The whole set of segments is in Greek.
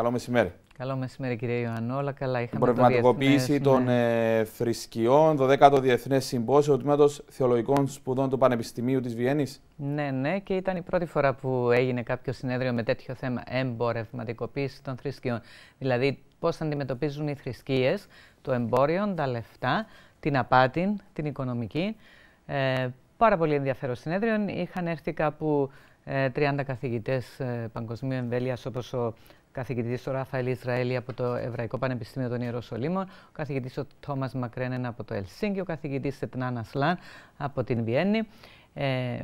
Καλό μεσημέρι. Καλό μεσημέρι, κύριε Ιωαννόλα. Καλά, είχαμε την προβληματικοποίηση των ναι. ε, θρησκειών, το 10ο Διεθνές Συμπόσιο του Θεολογικών Σπουδών του Πανεπιστημίου της Βιέννης. Ναι, ναι, και ήταν η πρώτη φορά που έγινε κάποιο συνέδριο με τέτοιο θέμα εμπορευματικοποίηση των θρησκειών. Δηλαδή, πώς αντιμετωπίζουν οι θρησκείες το εμπόριο, τα λεφτά, την απάτη, την οικονομική. Ε, πάρα πολύ ενδιαφέρον συνέδριο. Είχαν έρθει κάπου 30 ε, καθηγητές ε, παγκοσμίου εμβέλειας όπως ο καθηγητής ο Ράφαελ Ισραήλ από το Εβραϊκό Πανεπιστήμιο των Ιεροσολύμων, ο καθηγητής ο Τόμας Μακρένεν από το Ελσίνκι, ο καθηγητής Ετνάν Σλάν από την Βιέννη. Ε,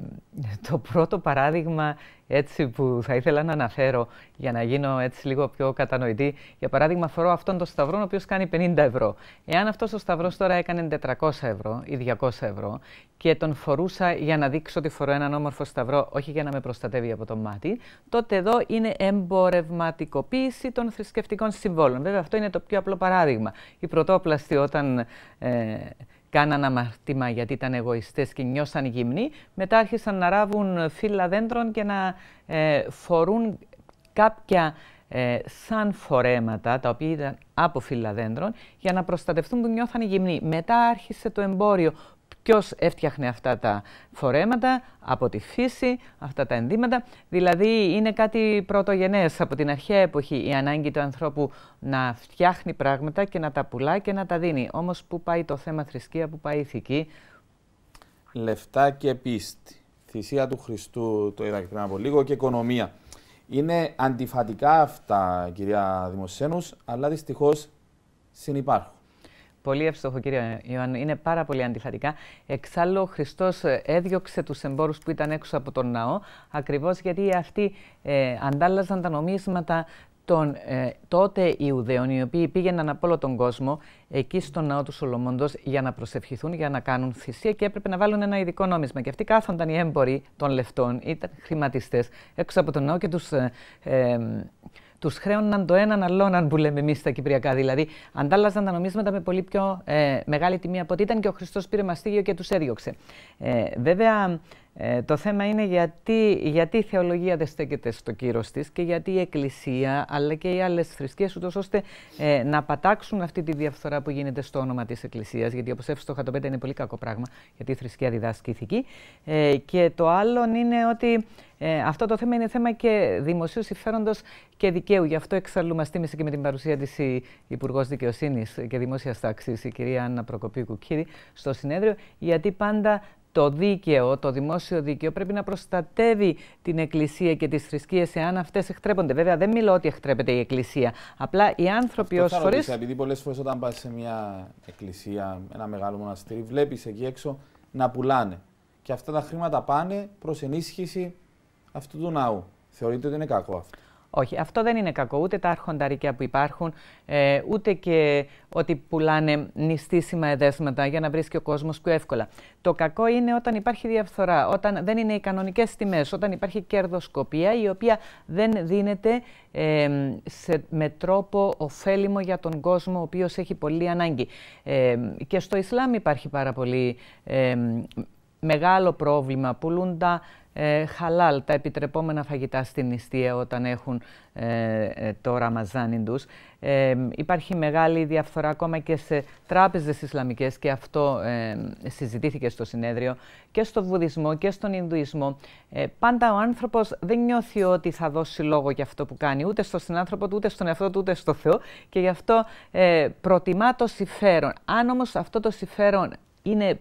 το πρώτο παράδειγμα έτσι που θα ήθελα να αναφέρω για να γίνω έτσι λίγο πιο κατανοητή, για παράδειγμα φορώ αυτόν τον σταυρό ο οποίος κάνει 50 ευρώ. Εάν αυτός ο σταυρός τώρα έκανε 400 ευρώ ή 200 ευρώ και τον φορούσα για να δείξω ότι φορώ έναν όμορφο σταυρό, όχι για να με προστατεύει από το μάτι, τότε εδώ είναι εμπορευματικοποίηση των θρησκευτικών συμβόλων. Βέβαια αυτό είναι το πιο απλό παράδειγμα. Η πρωτόπλαστη όταν... Ε, Κάναν αμαρτήμα γιατί ήταν εγωιστές και νιώσαν γυμνοί. Μετά άρχισαν να ράβουν φύλλα δέντρων και να ε, φορούν κάποια ε, σαν φορέματα, τα οποία ήταν από φύλλα δέντρων, για να προστατευτούν που νιώθαν γυμνοί. Μετά άρχισε το εμπόριο ποιος έφτιαχνε αυτά τα φορέματα από τη φύση, αυτά τα ενδύματα. Δηλαδή είναι κάτι πρωτογενές από την αρχαία εποχή η ανάγκη του ανθρώπου να φτιάχνει πράγματα και να τα πουλά και να τα δίνει. Όμως πού πάει το θέμα θρησκεία, πού πάει η ηθική. Λεφτά και πίστη. Θυσία του Χριστού, το είδα και πριν από λίγο, και οικονομία. Είναι αντιφατικά αυτά, κυρία Δημοσένους, αλλά δυστυχώς συνυπάρχουν. Πολύ εύστοχο, κύριε Ιωάννη. Είναι πάρα πολύ αντιφατικά. Εξάλλου, ο Χριστός ε, έδιωξε τους εμπόρους που ήταν έξω από τον ναό, ακριβώς γιατί αυτοί ε, αντάλλαζαν τα νομίσματα των ε, τότε Ιουδαίων, οι οποίοι πήγαιναν από όλο τον κόσμο εκεί στον ναό του Σολομόντο για να προσευχηθούν, για να κάνουν θυσία και έπρεπε να βάλουν ένα ειδικό νόμισμα. Και αυτοί κάθονταν οι έμποροι των λεφτών, ήταν χρηματιστές έξω από τον ναό και τους. Ε, τους χρέωναν το έναν αλλόναν που λέμε εμείς στα Κυπριακά. Δηλαδή, αντάλλαζαν τα νομίσματα με πολύ πιο ε, μεγάλη τιμή από ό,τι ήταν και ο Χριστός πήρε μαστίγιο και τους έδιωξε. Ε, βέβαια, ε, το θέμα είναι γιατί, γιατί η θεολογία δεν στέκεται στο κύρος της και γιατί η Εκκλησία αλλά και οι άλλες θρησκείες ούτως ώστε ε, να πατάξουν αυτή τη διαφθορά που γίνεται στο όνομα της Εκκλησίας γιατί όπως εύστοχα το πέντε είναι πολύ κακό πράγμα γιατί η θρησκεία διδάσκει ηθική ε, και το άλλο είναι ότι ε, αυτό το θέμα είναι θέμα και δημοσίου συμφέροντος και δικαίου. Γι' αυτό εξαλλού τίμησε και με την παρουσία της η Υπουργός Δικαιοσύνης και Δημόσιας Τάξης, η κυρία Άννα Προκοπίου Κουκίδη, στο συνέδριο, γιατί πάντα το δίκαιο, το δημόσιο δίκαιο πρέπει να προστατεύει την Εκκλησία και τις θρησκείες εάν αυτές εκτρέπονται. Βέβαια δεν μιλώ ότι εκτρέπεται η Εκκλησία. Απλά οι άνθρωποι ως φορές... Ρωτήσα, επειδή πολλές φορές όταν πας σε μια εκκλησία, ένα μεγάλο μοναστήρι, βλέπεις εκεί έξω να πουλάνε. Και αυτά τα χρήματα πάνε προς ενίσχυση αυτού του ναού. Θεωρείτε ότι είναι κακό αυτό. Όχι, αυτό δεν είναι κακό. Ούτε τα αρχονταρικιά που υπάρχουν, ε, ούτε και ότι πουλάνε νηστίσιμα εδέσματα για να βρίσκει ο κόσμος πιο εύκολα. Το κακό είναι όταν υπάρχει διαφθορά, όταν δεν είναι οι κανονικές τιμές, όταν υπάρχει κερδοσκοπία η οποία δεν δίνεται ε, με τρόπο ωφέλιμο για τον κόσμο ο οποίος έχει πολύ ανάγκη. Ε, και στο Ισλάμ υπάρχει πάρα πολύ μεγάλο πρόβλημα. Πουλούν τα ε, χαλάλ, τα επιτρεπόμενα φαγητά στην νηστεία όταν έχουν ε, ε το ραμαζάνι τους. Ε, υπάρχει μεγάλη διαφθορά ακόμα και σε τράπεζες Ισλαμικές και αυτό ε, συζητήθηκε στο συνέδριο και στο Βουδισμό και στον Ινδουισμό. πάντα ο άνθρωπος δεν νιώθει ότι θα δώσει λόγο για αυτό που κάνει ούτε στον συνάνθρωπο του, ούτε στον εαυτό του, ούτε στο Θεό και γι' αυτό προτιμά το συμφέρον. Αν όμως αυτό το συμφέρον είναι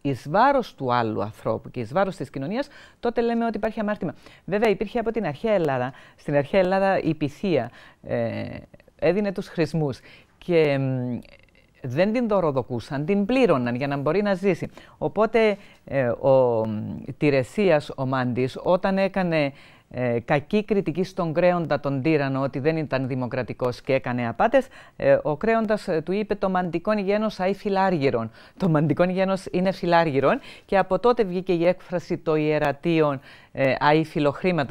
εις βάρος του άλλου ανθρώπου και εις βάρος της κοινωνίας, τότε λέμε ότι υπάρχει αμάρτημα. Βέβαια υπήρχε από την αρχαία Ελλάδα, στην αρχαία Ελλάδα η πυθία ε, έδινε τους χρησμούς και δεν την δωροδοκούσαν, την πλήρωναν για να μπορεί να ζήσει. Οπότε ε, ο τηρεσία ο Μάντης, όταν έκανε ε, κακή κριτική στον Κρέοντα τον τύρανο ότι δεν ήταν δημοκρατικός και έκανε απάτες, ε, ο Κρέοντας ε, του είπε το μαντικο γένος αϊ φιλάργυρον. Το μαντικο γένος είναι φιλάργυρον και από τότε βγήκε η έκφραση το ιερατείον ε,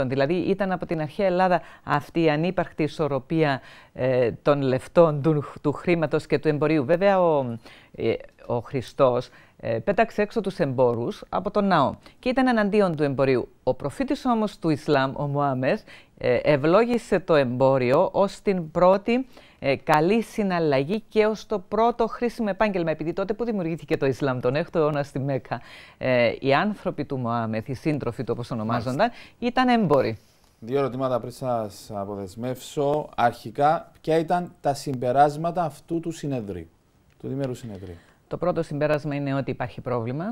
Δηλαδή ήταν από την αρχαία Ελλάδα αυτή η ανύπαρκτη ισορροπία ε, των λεφτών, του, του χρήματος και του εμπορίου. Βέβαια ο, ε, ο Χριστός ε, πέταξε έξω τους εμπόρους από τον ναό και ήταν εναντίον του εμπορίου. Ο προφήτης όμως του Ισλάμ, ο Μωάμες, ε, ευλόγησε το εμπόριο ως την πρώτη ε, καλή συναλλαγή και ως το πρώτο χρήσιμο επάγγελμα. Επειδή τότε που δημιουργήθηκε το Ισλάμ τον 6ο αιώνας στη Μέκα, οι άνθρωποι του Μωάμεθ, οι σύντροφοι του όπως ονομάζονταν, ήταν έμποροι. Δύο ερωτήματα πριν σας αποδεσμεύσω. Αρχικά, ποια ήταν τα συμπεράσματα αυτού του συνεδρίου, του διμερού συνεδρίου. Το πρώτο συμπέρασμα είναι ότι υπάρχει πρόβλημα.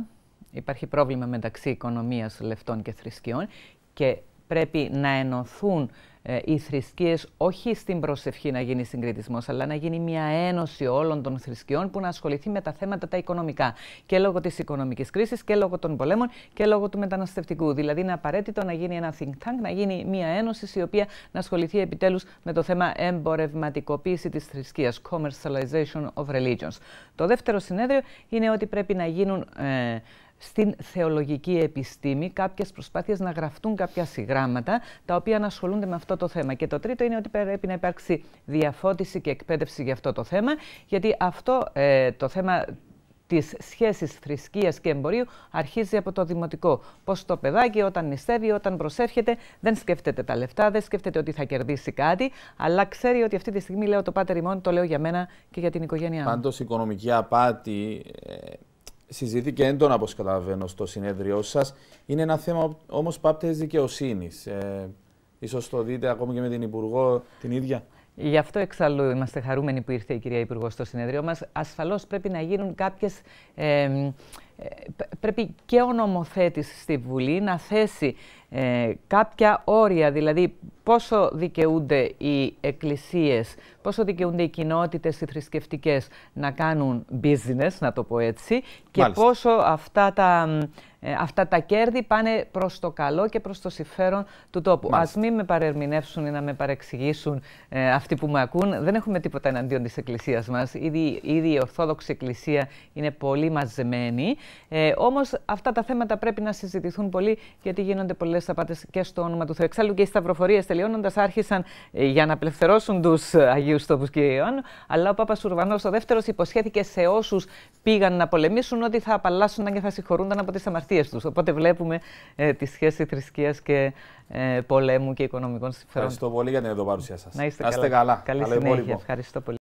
Υπάρχει πρόβλημα μεταξύ οικονομίας, λεφτών και θρησκειών και πρέπει να ενωθούν ε, οι θρησκείες όχι στην προσευχή να γίνει συγκριτισμός, αλλά να γίνει μια ένωση όλων των θρησκειών που να ασχοληθεί με τα θέματα τα οικονομικά. Και λόγω της οικονομικής κρίσης και λόγω των πολέμων και λόγω του μεταναστευτικού. Δηλαδή είναι απαραίτητο να γίνει ένα think tank, να γίνει μια ένωση η οποία να ασχοληθεί επιτέλους με το θέμα εμπορευματικοποίηση της θρησκείας, commercialization of religions. Το δεύτερο συνέδριο είναι ότι πρέπει να γίνουν... Ε, στην θεολογική επιστήμη κάποιες προσπάθειες να γραφτούν κάποια συγγράμματα τα οποία ανασχολούνται με αυτό το θέμα. Και το τρίτο είναι ότι πρέπει να υπάρξει διαφώτιση και εκπαίδευση για αυτό το θέμα, γιατί αυτό ε, το θέμα της σχέσης θρησκείας και εμπορίου αρχίζει από το δημοτικό. Πώς το παιδάκι όταν νηστεύει, όταν προσεύχεται, δεν σκέφτεται τα λεφτά, δεν σκέφτεται ότι θα κερδίσει κάτι, αλλά ξέρει ότι αυτή τη στιγμή λέω το πάτερ ημών, το λέω για μένα και για την οικογένειά μου. Πάντως οικονομική απάτη ε, συζητήθηκε έντονα, όπως καταλαβαίνω, στο συνέδριό σας. Είναι ένα θέμα όμως πάπτε δικαιοσύνης. Ε, ίσως το δείτε ακόμη και με την Υπουργό την ίδια. Γι' αυτό εξάλλου είμαστε χαρούμενοι που ήρθε η κυρία Υπουργό στο συνέδριο μας. Ασφαλώς πρέπει να γίνουν κάποιες. Ε, ε, πρέπει και ο νομοθέτης στη Βουλή να θέσει ε, κάποια όρια, δηλαδή πόσο δικαιούνται οι εκκλησίες, πόσο δικαιούνται οι κοινότητες, οι θρησκευτικές να κάνουν business, να το πω έτσι, και πόσο αυτά τα, ε, αυτά τα κέρδη πάνε προς το καλό και προς το συμφέρον του τόπου. Μάλιστα. Ας μην με παρερμηνεύσουν ή να με παρεξηγήσουν ε, αυτοί που με ακούν. Δεν έχουμε τίποτα εναντίον της Εκκλησίας μας. Ήδη, ήδη η Ορθόδοξη Εκκλησία είναι πολύ μαζεμένη. Ε, Όμως αυτά τα θέματα πρέπει να συζητηθούν πολύ, γιατί γίνονται πολλές απάτες και στο όνομα του Θεού. Εξάλλου και οι σταυροφορίες τελειώνοντας άρχισαν ε, για να απελευθερώσουν τους Αγίους Στόπου και Ιωάννου. Αλλά ο Πάπας Ουρβανός ο δεύτερος υποσχέθηκε σε όσους πήγαν να πολεμήσουν ότι θα απαλλάσσουν και θα συγχωρούνταν από τις αμαρτίες τους. Οπότε βλέπουμε ε, τη σχέση θρησκείας και ε, πολέμου και οικονομικών συμφερόντων. Ευχαριστώ πολύ για την εδώ παρουσία σας. Να είστε, καλά. καλά. Καλή καλή λοιπόν. Ευχαριστώ πολύ.